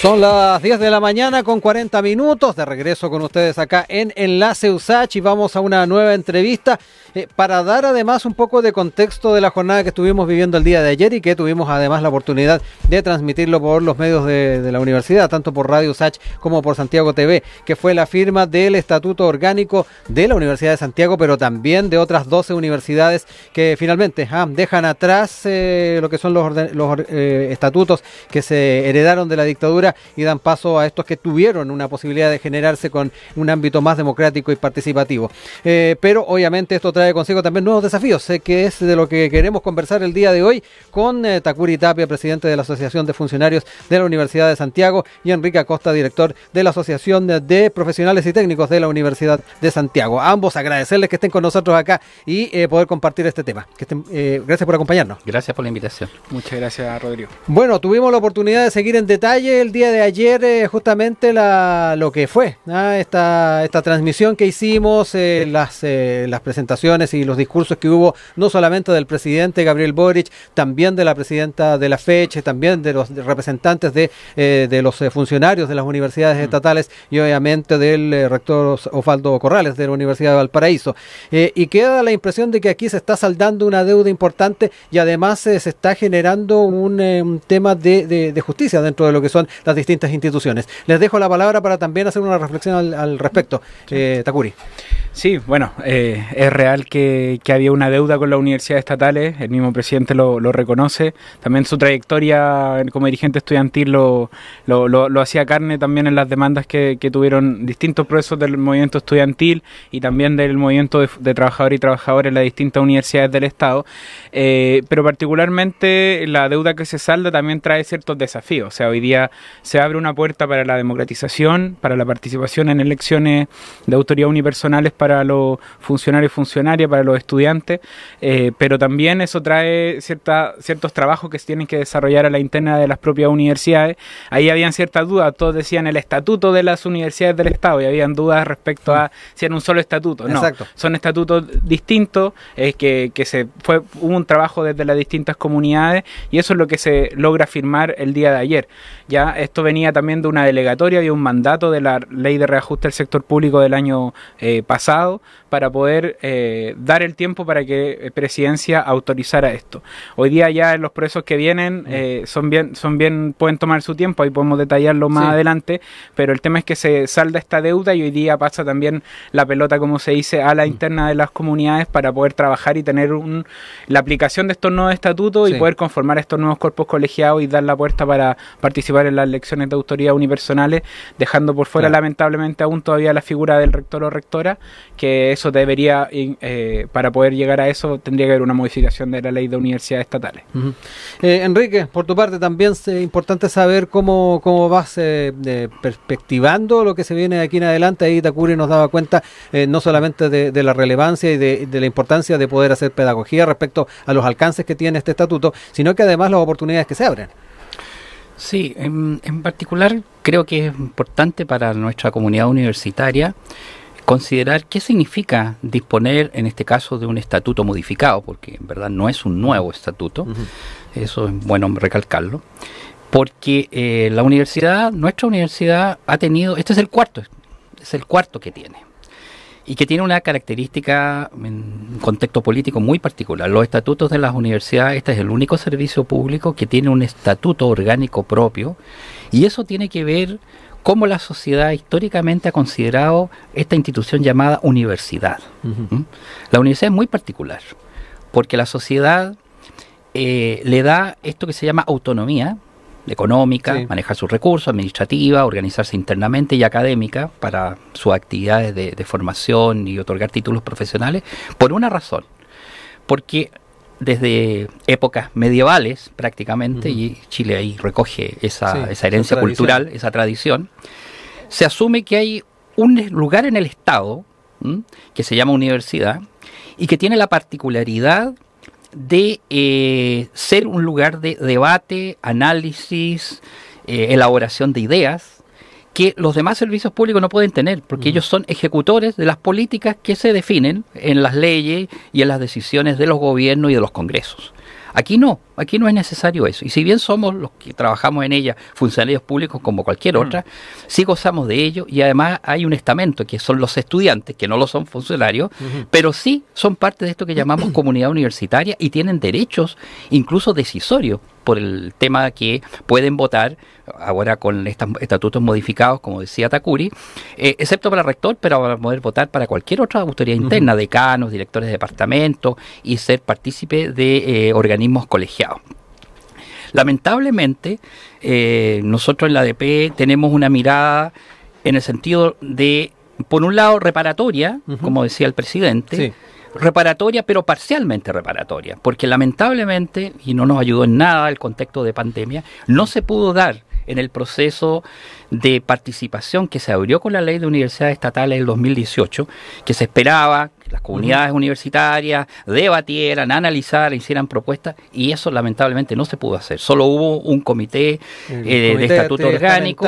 Son las 10 de la mañana con 40 minutos de regreso con ustedes acá en Enlace Usach y vamos a una nueva entrevista eh, para dar además un poco de contexto de la jornada que estuvimos viviendo el día de ayer y que tuvimos además la oportunidad de transmitirlo por los medios de, la universidad, tanto por Radio Usach como por Santiago TV, que fue la firma del Estatuto Orgánico de la Universidad de Santiago, pero también de otras 12 universidades que finalmente ah, dejan atrás eh, lo que son los, eh, estatutos que se heredaron de la dictadura y dan paso a estos que tuvieron una posibilidad de generarse con un ámbito más democrático y participativo. Eh, pero obviamente esto trae consigo también nuevos desafíos, sé eh, que es de lo que queremos conversar el día de hoy con eh, Takuri Tapia, presidente de la Asociación de Funcionarios de la Universidad de Santiago, y Enrique Acosta, director de la Asociación de Profesionales y Técnicos de la Universidad de Santiago. ambos agradecerles que estén con nosotros acá y poder compartir este tema. gracias por acompañarnos. Gracias por la invitación. Muchas gracias, Rodrigo. Bueno, tuvimos la oportunidad de seguir en detalle el día de ayer eh, justamente la, lo que fue esta, transmisión que hicimos, eh, las, eh, las presentaciones y los discursos que hubo, no solamente del presidente Gabriel Boric, también de la presidenta de la fecha también de los representantes de, de los funcionarios de las universidades mm. estatales y obviamente del rector Osvaldo Corrales de la Universidad de Valparaíso. y queda la impresión de que aquí se está saldando una deuda importante y además se está generando un, tema de, justicia dentro de lo que son distintas instituciones. Les dejo la palabra para también hacer una reflexión al, respecto. Eh, Takuri. Sí, bueno, eh, es real que, había una deuda con las universidades estatales, el mismo presidente lo, reconoce, también su trayectoria como dirigente estudiantil lo, hacía carne también en las demandas que, tuvieron distintos procesos del movimiento estudiantil y también del movimiento de, trabajadores y trabajadores en las distintas universidades del Estado, eh, pero particularmente la deuda que se salda también trae ciertos desafíos, o sea, hoy día se abre una puerta para la democratización, para la participación en elecciones de autoridad unipersonales para los funcionarios y funcionarias, para los estudiantes, eh, pero también eso trae cierta, ciertos trabajos que se tienen que desarrollar a la interna de las propias universidades. Ahí habían ciertas dudas, todos decían el estatuto de las universidades del Estado y habían dudas respecto a si era un solo estatuto. No, son estatutos distintos, es eh, que, se fue, hubo un trabajo desde las distintas comunidades y eso es lo que se logra firmar el día de ayer. Ya esto venía también de una delegatoria y un mandato de la ley de reajuste del sector público del año eh, pasado para poder eh, dar el tiempo para que eh, presidencia autorizara esto. Hoy día ya los procesos que vienen mm. eh, son bien, son bien, pueden tomar su tiempo, ahí podemos detallarlo más adelante, pero el tema es que se salda esta deuda y hoy día pasa también la pelota, como se dice, a la mm. interna de las comunidades para poder trabajar y tener la aplicación de estos nuevos estatutos y poder conformar estos nuevos cuerpos colegiados y dar la puerta para participar en las elecciones de autoridad unipersonales, dejando por fuera lamentablemente aún todavía la figura del rector o rectora, que eso debería, eh, para poder llegar a eso, tendría que haber una modificación de la ley de universidades estatales. Eh, Enrique, por tu parte, también es eh, importante saber cómo, cómo vas perspectivando lo que se viene de aquí en adelante. Ahí Takuri nos daba cuenta no solamente de, la relevancia y de, la importancia de poder hacer pedagogía respecto a los alcances que tiene este estatuto, sino que además las oportunidades que se abren. Sí, en, particular creo que es importante para nuestra comunidad universitaria considerar qué significa disponer, en este caso, de un estatuto modificado, porque en verdad no es un nuevo estatuto, eso es bueno recalcarlo, porque eh, la universidad, nuestra universidad ha tenido, este es el cuarto, es el cuarto que tiene, y que tiene una característica en contexto político muy particular. Los estatutos de las universidades, este es el único servicio público que tiene un estatuto orgánico propio, y eso tiene que ver cómo la sociedad históricamente ha considerado esta institución llamada universidad. ¿Mm? La universidad es muy particular, porque la sociedad eh, le da esto que se llama autonomía económica, manejar sus recursos, administrativa, organizarse internamente y académica para sus actividades de, de formación y otorgar títulos profesionales, por una razón, porque desde épocas medievales prácticamente, y Chile ahí recoge esa, esa herencia cultural, esa tradición, se asume que hay un lugar en el Estado que se llama universidad y que tiene la particularidad de eh, ser un lugar de debate, análisis, eh, elaboración de ideas, que los demás servicios públicos no pueden tener, porque ellos son ejecutores de las políticas que se definen en las leyes y en las decisiones de los gobiernos y de los congresos. Aquí no, aquí no es necesario eso. Y si bien somos los que trabajamos en ella, funcionarios públicos como cualquier mm. otra, sí gozamos de ello y además hay un estamento que son los estudiantes, que no lo son funcionarios, pero sí son parte de esto que llamamos comunidad universitaria y tienen derechos incluso decisorios por el tema que pueden votar ahora con estos estatutos modificados, como decía Takuri, eh, excepto para rector, pero van a poder votar para cualquier otra autoridad interna, decanos, directores de departamentos y ser partícipe de eh, organismos colegiados. Lamentablemente, eh, nosotros en la ADP tenemos una mirada en el sentido de, por un lado, reparatoria, como decía el presidente, reparatoria, pero parcialmente reparatoria, porque lamentablemente, y no nos ayudó en nada el contexto de pandemia, no se pudo dar en el proceso de participación que se abrió con la ley de universidades estatales del 2018, que se esperaba que las comunidades universitarias debatieran, analizaran, hicieran propuestas, y eso lamentablemente no se pudo hacer. Solo hubo un comité, eh, de estatuto orgánico.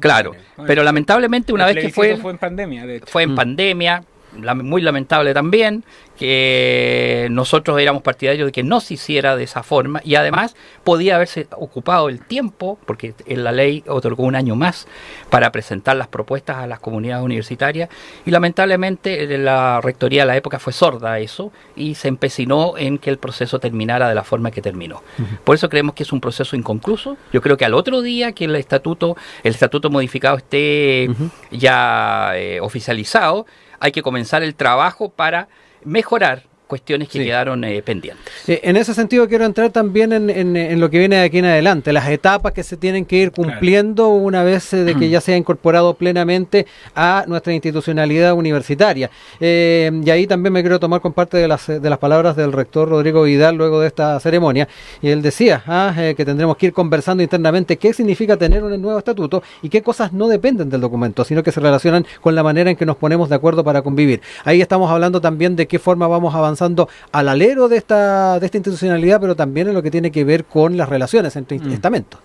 claro, pero lamentablemente una vez que fue... Fue en pandemia, Fue en mm. pandemia, muy lamentable también que nosotros éramos partidarios de que no se hiciera de esa forma y además podía haberse ocupado el tiempo, porque en la ley otorgó un año más para presentar las propuestas a las comunidades universitarias y lamentablemente eh, la rectoría de la época fue sorda a eso y se empecinó en que el proceso terminara de la forma que terminó. Por eso creemos que es un proceso inconcluso. Yo creo que al otro día que el estatuto, el estatuto modificado esté ya eh, oficializado, hay que comenzar el trabajo para mejorar cuestiones que quedaron eh, pendientes. en ese sentido quiero entrar también en, lo que viene de aquí en adelante, las etapas que se tienen que ir cumpliendo una vez eh, de que mm. ya se ha incorporado plenamente a nuestra institucionalidad universitaria. Eh, y ahí también me quiero tomar con parte de las, palabras del rector Rodrigo Vidal luego de esta ceremonia. Y él decía ah, que tendremos que ir conversando internamente qué significa tener un nuevo estatuto y qué cosas no dependen del documento, sino que se relacionan con la manera en que nos ponemos de acuerdo para convivir. Ahí estamos hablando también de qué forma vamos a avanzar avanzando al alero de esta, de esta institucionalidad, pero también en lo que tiene que ver con las relaciones entre mm. estamentos.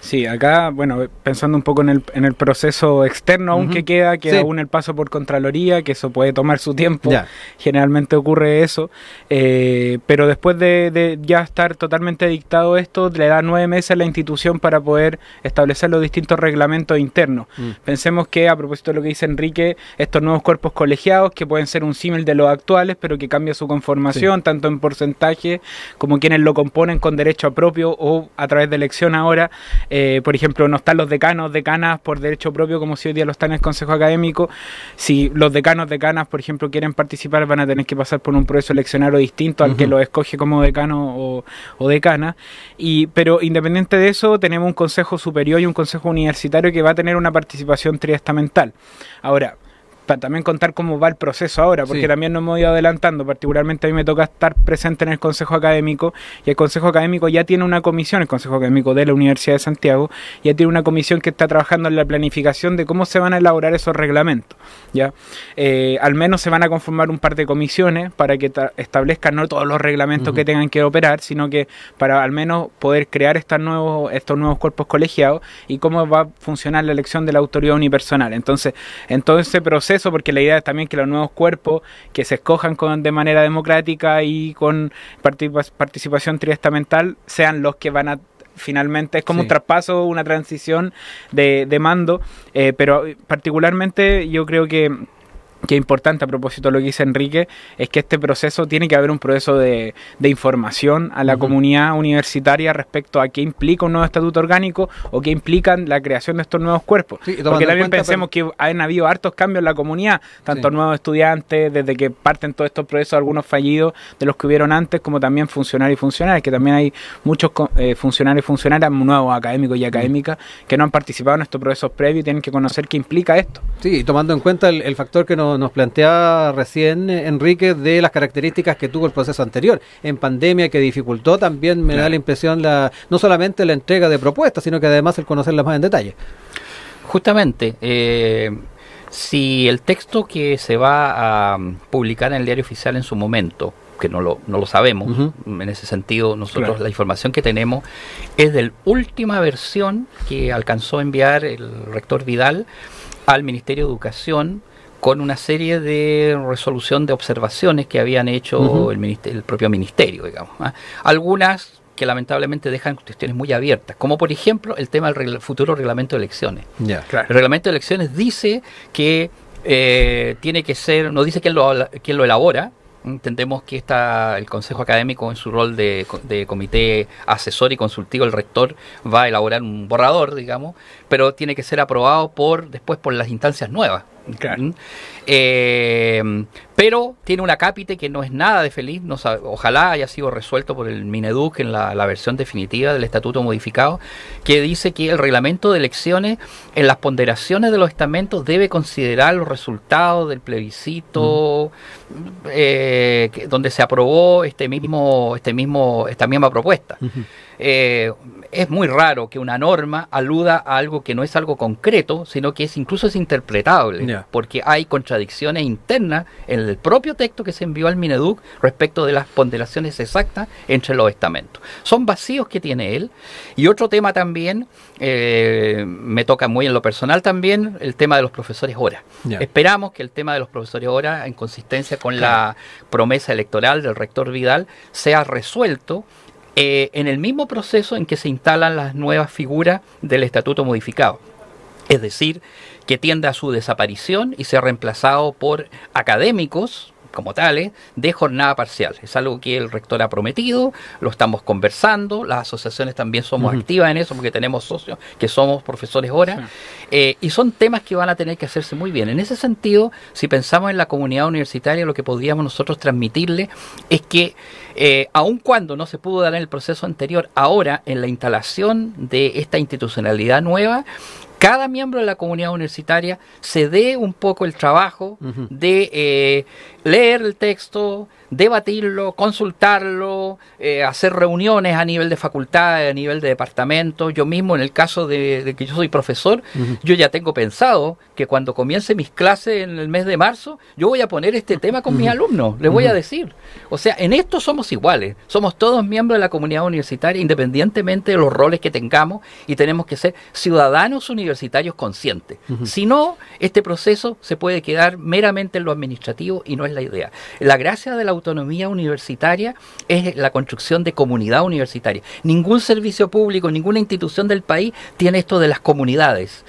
Sí, acá, bueno, pensando un poco en el, en el proceso externo aún que queda, que aún el paso por Contraloría, que eso puede tomar su tiempo, generalmente ocurre eso, eh, pero después de, ya estar totalmente dictado esto, le da nueve meses a la institución para poder establecer los distintos reglamentos internos. Mm. Pensemos que, a propósito de lo que dice Enrique, estos nuevos cuerpos colegiados, que pueden ser un símil de los actuales, pero que cambia su conformación, tanto en porcentaje como quienes lo componen con derecho a propio o a través de elección ahora, eh, por ejemplo, no están los decanos, decanas por derecho propio, como si hoy día lo están en el Consejo Académico. Si los decanos, decanas, por ejemplo, quieren participar, van a tener que pasar por un proceso eleccionario distinto al que lo escoge como decano o, decana. Y, pero independiente de eso, tenemos un Consejo Superior y un Consejo Universitario que va a tener una participación triestamental. Ahora, también contar cómo va el proceso ahora, porque también nos hemos ido adelantando, particularmente a mí me toca estar presente en el Consejo Académico y el Consejo Académico ya tiene una comisión, el Consejo Académico de la Universidad de Santiago, ya tiene una comisión que está trabajando en la planificación de cómo se van a elaborar esos reglamentos. ¿ya? Eh, al menos se van a conformar un par de comisiones para que establezcan no todos los reglamentos que tengan que operar, sino que para al menos poder crear estos nuevos, estos nuevos cuerpos colegiados y cómo va a funcionar la elección de la autoridad unipersonal. Entonces, en todo ese proceso, porque la idea es también que los nuevos cuerpos que se escojan con, de manera democrática y con participación triestamental sean los que van a finalmente es como un traspaso, una transición de, de mando, eh, pero eh, particularmente yo creo que que importante a propósito de lo que dice Enrique, es que este proceso tiene que haber un proceso de, información a la comunidad universitaria respecto a qué implica un nuevo estatuto orgánico o qué implican la creación de estos nuevos cuerpos. Porque también pensemos que han habido hartos cambios en la comunidad, tanto nuevos estudiantes, desde que parten todos estos procesos, algunos fallidos de los que hubieron antes, como también funcionarios y funcionarias, que también hay muchos eh, funcionarios y funcionarias nuevos, académicos y académicas, que no han participado en estos procesos previos y tienen que conocer qué implica esto. Sí, tomando en cuenta el factor que nos nos, planteaba recién eh, Enrique de las características que tuvo el proceso anterior, en pandemia que dificultó también, me da la impresión, no solamente la entrega de propuestas, sino que además el conocerlas más en detalle. Justamente, eh, si el texto que se va a publicar en el diario oficial en su momento, que no lo, no lo sabemos, en ese sentido nosotros la información que tenemos es de la última versión que alcanzó a enviar el rector Vidal al Ministerio de Educación con una serie de resolución de observaciones que habían hecho el, propio ministerio, digamos. ¿ah? Algunas que lamentablemente dejan cuestiones muy abiertas, como por ejemplo el tema del futuro reglamento de elecciones. El reglamento de elecciones dice que eh, tiene que ser, no dice quién lo, lo elabora, Entendemos que está el Consejo Académico en su rol de, de, comité asesor y consultivo, el rector va a elaborar un borrador, digamos, pero tiene que ser aprobado por después por las instancias nuevas. Eh, pero tiene una cápita que no es nada de feliz. ojalá haya sido resuelto por el Mineduc en la, versión definitiva del estatuto modificado, que dice que el reglamento de elecciones en las ponderaciones de los estamentos debe considerar los resultados del plebiscito eh, donde se aprobó este mismo, este mismo, esta misma propuesta. Eh, es muy raro que una norma aluda a algo que no es algo concreto, sino que es incluso es interpretable, porque hay contradicciones internas en el propio texto que se envió al Mineduc respecto de las ponderaciones exactas entre los estamentos. Son vacíos que tiene él. Y otro tema también, eh, me toca muy en lo personal también, el tema de los profesores hora. Esperamos que el tema de los profesores hora, en consistencia con la promesa electoral del rector Vidal, sea resuelto eh, en el mismo proceso en que se instalan las nuevas figuras del estatuto modificado. Es decir, que tiende a su desaparición y sea reemplazado por académicos como tales de jornada parcial. Es algo que el rector ha prometido, lo estamos conversando, las asociaciones también somos activas en eso porque tenemos socios que somos profesores ahora, eh, y son temas que van a tener que hacerse muy bien. En ese sentido, si pensamos en la comunidad universitaria, lo que podríamos nosotros transmitirle es que eh, aun cuando no se pudo dar en el proceso anterior, ahora en la instalación de esta institucionalidad nueva, cada miembro de la comunidad universitaria se dé un poco el trabajo de eh, leer el texto, debatirlo, consultarlo, eh, hacer reuniones a nivel de facultad, a nivel de departamento. Yo mismo, en el caso de, que yo soy profesor, yo ya tengo pensado que cuando comience mis clases en el mes de marzo, yo voy a poner este tema con mis alumnos, les voy a decir. O sea, en esto somos iguales, somos todos miembros de la comunidad universitaria, independientemente de los roles que tengamos, y tenemos que ser ciudadanos universitarios universitarios conscientes. Si no, este proceso se puede quedar meramente en lo administrativo y no es la idea. La gracia de la autonomía universitaria es la construcción de comunidad universitaria. Ningún servicio público, ninguna institución del país tiene esto de las comunidades.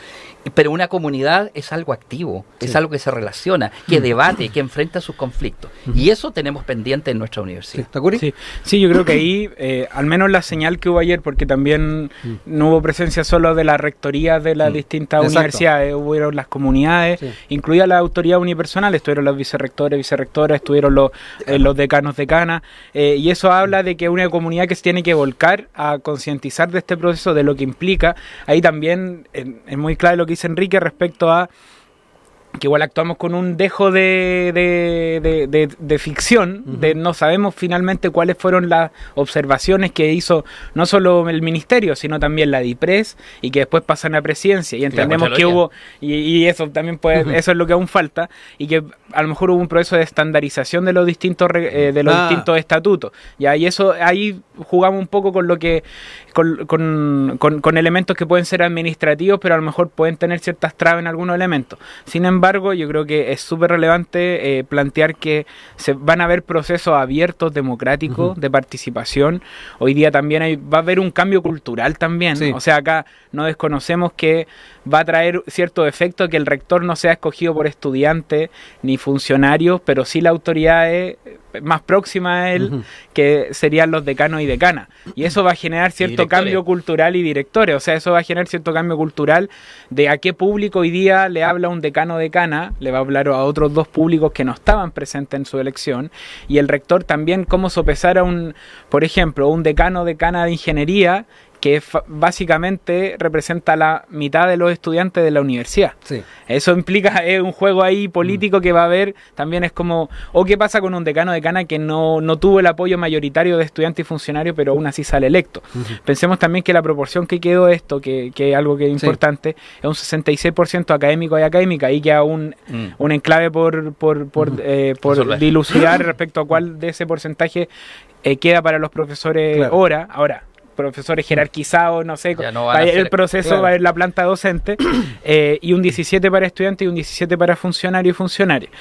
Pero una comunidad es algo activo, es algo que se relaciona, que debate, que enfrenta sus conflictos. Y eso tenemos pendiente en nuestra universidad. Sí, sí. sí yo creo que ahí, eh, al menos la señal que hubo ayer, porque también mm. no hubo presencia solo de la rectoría de las mm. distintas universidades, hubo las comunidades, incluida la autoridad unipersonal, estuvieron los vicerrectores, vicerrectoras, estuvieron los, eh, decanos, decanas, eh, y eso habla de que una comunidad que se tiene que volcar a concientizar de este proceso, de lo que implica, ahí también es muy claro lo que dice Enrique respecto a que igual actuamos con un dejo de, de, de, ficción, de no sabemos finalmente cuáles fueron las observaciones que hizo no solo el ministerio, sino también la DIPRES, y que después pasan a presidencia, y entendemos que hubo, y, eso también puede, eso es lo que aún falta, y que a lo mejor hubo un proceso de estandarización de los distintos eh, de los ah. distintos estatutos y y eso ahí jugamos un poco con lo que con, con, con, elementos que pueden ser administrativos pero a lo mejor pueden tener ciertas trabas en algunos elementos sin embargo yo creo que es súper relevante eh, plantear que se van a haber procesos abiertos democráticos de participación hoy día también va a haber un cambio cultural también o sea acá no desconocemos que va a traer cierto efecto que el rector no sea escogido por estudiantes ni funcionarios, pero sí autoridad es más próxima a él, que serían los decanos y decanas. Y eso va a generar cierto cambio cultural y directores, o sea, eso va a generar cierto cambio cultural de a qué público hoy día le habla un decano decana, le va a hablar a otros dos públicos que no estaban presentes en su elección, y el rector también cómo sopesar a un, por ejemplo, un decano decana de ingeniería que básicamente representa la mitad de los estudiantes de la universidad. Eso implica un juego ahí político mm. que va a haber, también es como, o qué pasa con un decano de cana que no, tuvo el apoyo mayoritario de estudiantes y funcionarios, pero aún así sale electo. Pensemos también que la proporción que quedó esto, que, que es algo que es importante, es un 66% académico y académica, y que un, mm. un enclave por, por, por, eh, dilucidar respecto a cuál de ese porcentaje eh, queda para los profesores Ahora, profesores jerarquizados, no sé, el proceso, va a haber la planta docente, eh, y un 17 para estudiantes y un 17 para funcionarios y funcionarias.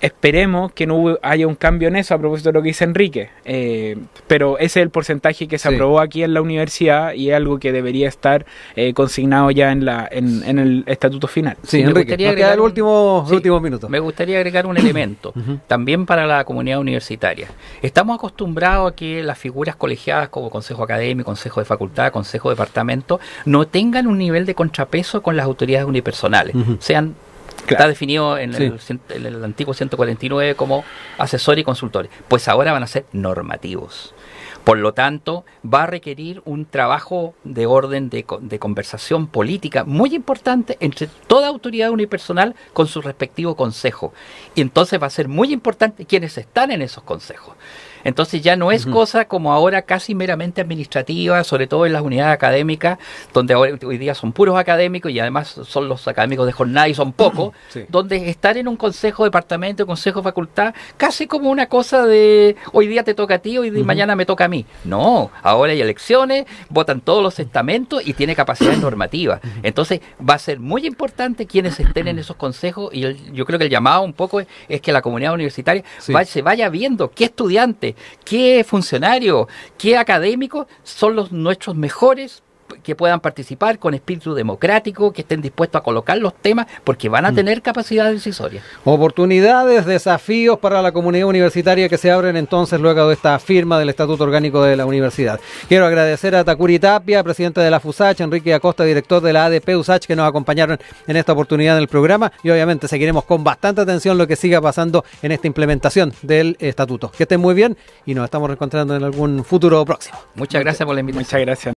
Esperemos que no haya un cambio en eso a propósito de lo que dice Enrique, eh, pero ese es el porcentaje que se aprobó aquí en la universidad y es algo que debería estar eh, consignado ya en, la, en, el estatuto final. Sí, Enrique, gustaría agregar el último, Me gustaría agregar un elemento también para la comunidad universitaria. Estamos acostumbrados a que las figuras colegiadas como consejo académico, consejo de facultad, consejo de departamento no tengan un nivel de contrapeso con las autoridades unipersonales, sean Está definido en, el, antiguo 149 como asesor y consultor. Pues ahora van a ser normativos. Por lo tanto, va a requerir un trabajo de orden de, de conversación política muy importante entre toda autoridad unipersonal con su respectivo consejo. Y entonces va a ser muy importante quienes están en esos consejos. Entonces ya no es cosa como ahora casi meramente administrativa, sobre todo en las unidades académicas, donde hoy, hoy día son puros académicos y además son los académicos de jornada y son pocos, donde estar en un consejo de departamento, consejo facultad, casi como una cosa de hoy día te toca a ti, hoy mañana me toca a mí. No, ahora hay elecciones, votan todos los estamentos y tiene capacidad normativa. Entonces va a ser muy importante quienes estén en esos consejos y yo creo que el llamado un poco es, que la comunidad universitaria se vaya viendo qué estudiantes qué funcionario, qué académico son los nuestros mejores que puedan participar con espíritu democrático, que estén dispuestos a colocar los temas, porque van a mm. tener capacidad decisoria. Oportunidades, desafíos para la comunidad universitaria que se abren entonces luego de esta firma del Estatuto Orgánico de la Universidad. Quiero agradecer a Takuri Tapia, presidente de la FUSACH, Enrique Acosta, director de la ADP USACH, que nos acompañaron en esta oportunidad en el programa y obviamente seguiremos con bastante atención lo que siga pasando en esta implementación del Estatuto. Que estén muy bien y nos estamos reencontrando en algún futuro próximo. Muchas gracias por la invitación. Muchas gracias.